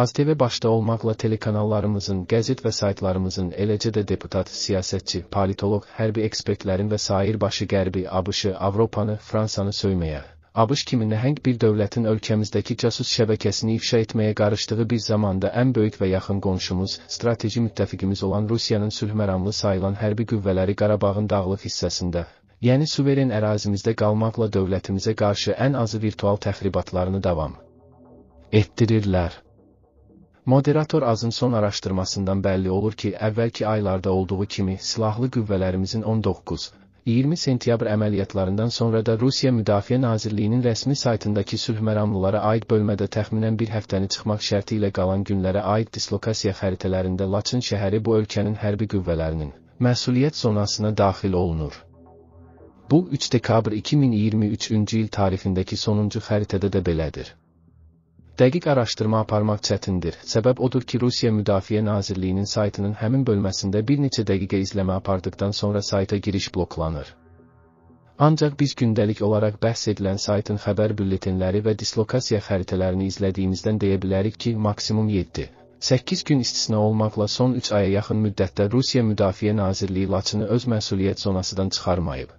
AzTV başta olmaqla telekanallarımızın, qəzet və saytlarımızın eləcə də deputat, siyasətçi, politolog, hərbi ekspertlərin və sair başı qərbi, ABŞ-ı, Avropanı, Fransanı söyməyə, ABŞ kimi nəhəng bir dövlətin ölkəmizdəki casus şəbəkəsini ifşa etməyə qarışdığı bir zamanda ən böyük və yaxın qonşumuz, strateji müttəfiqimiz olan Rusiyanın sülhməramlı sayılan hərbi qüvvələri Qarabağın dağlıq hissəsində, yəni suveren ərazimizdə qalmaqla dövlətimizə qarşı ən azı virtual təxribatlarını davam etdirirlər. Moderator Azın son araşdırmasından bəlli olur ki, əvvəlki aylarda olduğu kimi silahlı qüvvələrimizin 19 20 sentyabr əməliyyatlarından sonra da Rusiya Müdafiə Nazirliyinin rəsmi saytındakı sülh məramlılara aid bölmədə təxminən bir həftəni çıxmaq şərti ilə qalan günlərə aid dislokasiya xəritələrində Laçın şəhəri bu ölkənin hərbi qüvvələrinin məsuliyyət zonasına daxil olunur. Bu 3 dekabr 2023-cü il tarixindəki sonuncu xəritədə də belədir. Dəqiq araşdırma aparmaq çətindir. Səbəb odur ki, Rusiya Müdafiə Nazirliyinin saytının həmin bölməsində bir neçə dəqiqə izləmə apardıqdan sonra sayta giriş bloklanır. Ancaq biz gündəlik olaraq bəhs edilən saytın xəbər bülletinləri və dislokasiya xəritələrini izlədiyimizdən deyə bilərik ki, maksimum 7. 8 gün istisna olmaqla son 3 aya yaxın müddətdə Rusiya Müdafiə Nazirliyi Laçını öz məsuliyyət zonasından çıxarmayıb.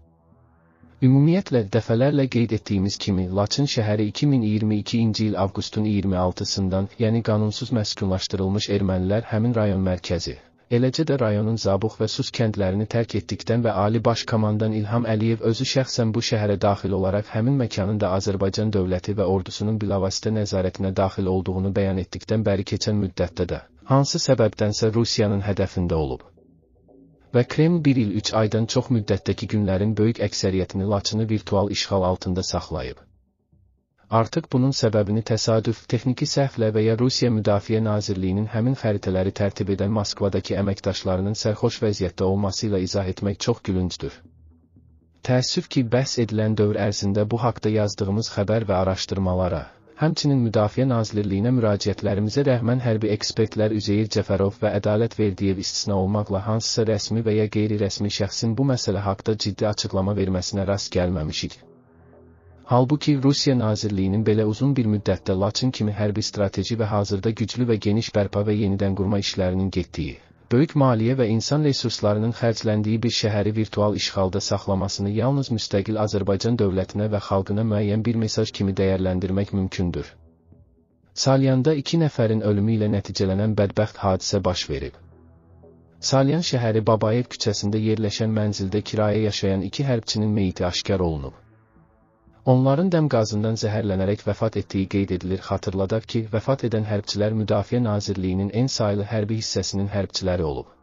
Ümumiyyətlə dəfələrlə qeyd etdiyimiz kimi Laçın şəhəri 2022-ci il avqustun 26-sından, yəni qanunsuz məskunlaşdırılmış ermənilər həmin rayon mərkəzi, eləcə də rayonun Zabux və Sus kəndlərini tərk etdikdən və Ali Baş Komandan İlham Əliyev özü şəxsən bu şəhərə daxil olaraq həmin məkanın da Azərbaycan dövləti və ordusunun bilavasitə nəzarətinə daxil olduğunu bəyan etdikdən bəri keçən müddətdə də hansı səbəbdənsə Rusiyanın hədəfində olub ve Kreml bir il üç aydan çox müddətdəki günlərin böyük əksəriyyətini Laçını virtual işğal altında saxlayıb. Artıq bunun səbəbini təsadüf, texniki səhvlə və ya Rusiya Müdafiə Nazirliyinin həmin xəritələri tərtib edən Moskvadakı əməkdaşlarının sərxoş vəziyyətdə olması ilə izah etmək çox gülüncdür. Təəssüf ki, bəhs edilən dövr ərzində bu haqda yazdığımız xəbər və araşdırmalara, Həmçinin Müdafiə Nazirliyinə müraciətlərimizə rəhmən hərbi ekspertlər Üzeyir Cəfərov və Ədalət Verdiyev istisna olmaqla hansısa rəsmi və ya qeyri-rəsmi şəxsin bu məsələ haqda ciddi açıqlama verməsinə rast gəlməmişik. Halbuki Rusiya Nazirliyinin belə uzun bir müddətdə Laçın kimi hərbi strateji və hazırda güclü və geniş bərpa və yenidən qurma işlərinin getdiyi böyük maliyyə və insan resurslarının xərcləndiyi bir şəhəri virtual işğalda saxlamasını yalnız müstəqil Azərbaycan dövlətinə və xalqına müəyyən bir mesaj kimi dəyərləndirmək mümkündür. Salyanda iki nəfərin ölümü ilə nəticələnən bədbəxt hadisə baş verib. Salyan şəhəri Babayev küçəsində yerləşən mənzildə kirayə yaşayan iki hərbçinin meyiti aşkar olunub. Onların dəm qazından zəhərlənərək vəfat etdiyi qeyd edilir. Xatırladaq ki, vəfat edən hərbçilər Müdafiə Nazirliyinin en saylı hərbi hissəsinin hərbçiləri olub.